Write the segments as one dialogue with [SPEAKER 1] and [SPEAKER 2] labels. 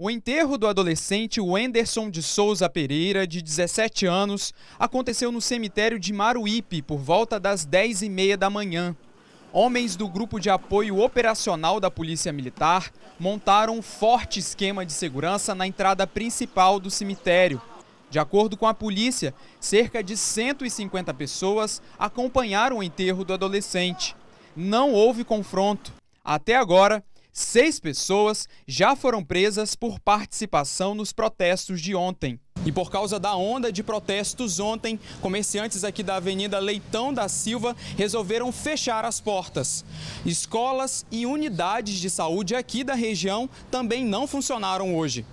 [SPEAKER 1] O enterro do adolescente Wenderson de Souza Pereira, de 17 anos, aconteceu no cemitério de Maruípe por volta das 10h30 da manhã. Homens do Grupo de Apoio Operacional da Polícia Militar montaram um forte esquema de segurança na entrada principal do cemitério. De acordo com a polícia, cerca de 150 pessoas acompanharam o enterro do adolescente. Não houve confronto. Até agora, Seis pessoas já foram presas por participação nos protestos de ontem. E por causa da onda de protestos ontem, comerciantes aqui da Avenida Leitão da Silva resolveram fechar as portas. Escolas e unidades de saúde aqui da região também não funcionaram hoje.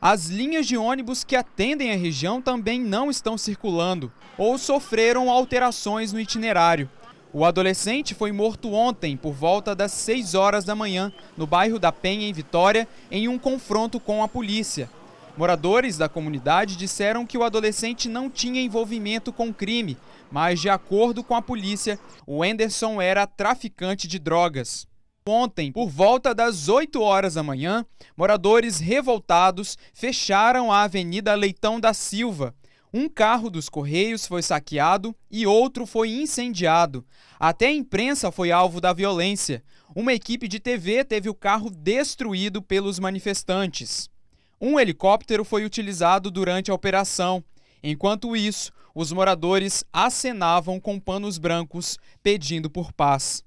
[SPEAKER 1] As linhas de ônibus que atendem a região também não estão circulando ou sofreram alterações no itinerário. O adolescente foi morto ontem por volta das 6 horas da manhã, no bairro da Penha, em Vitória, em um confronto com a polícia. Moradores da comunidade disseram que o adolescente não tinha envolvimento com o crime, mas, de acordo com a polícia, o Enderson era traficante de drogas. Ontem, por volta das 8 horas da manhã, moradores revoltados fecharam a Avenida Leitão da Silva, um carro dos Correios foi saqueado e outro foi incendiado. Até a imprensa foi alvo da violência. Uma equipe de TV teve o carro destruído pelos manifestantes. Um helicóptero foi utilizado durante a operação. Enquanto isso, os moradores acenavam com panos brancos, pedindo por paz.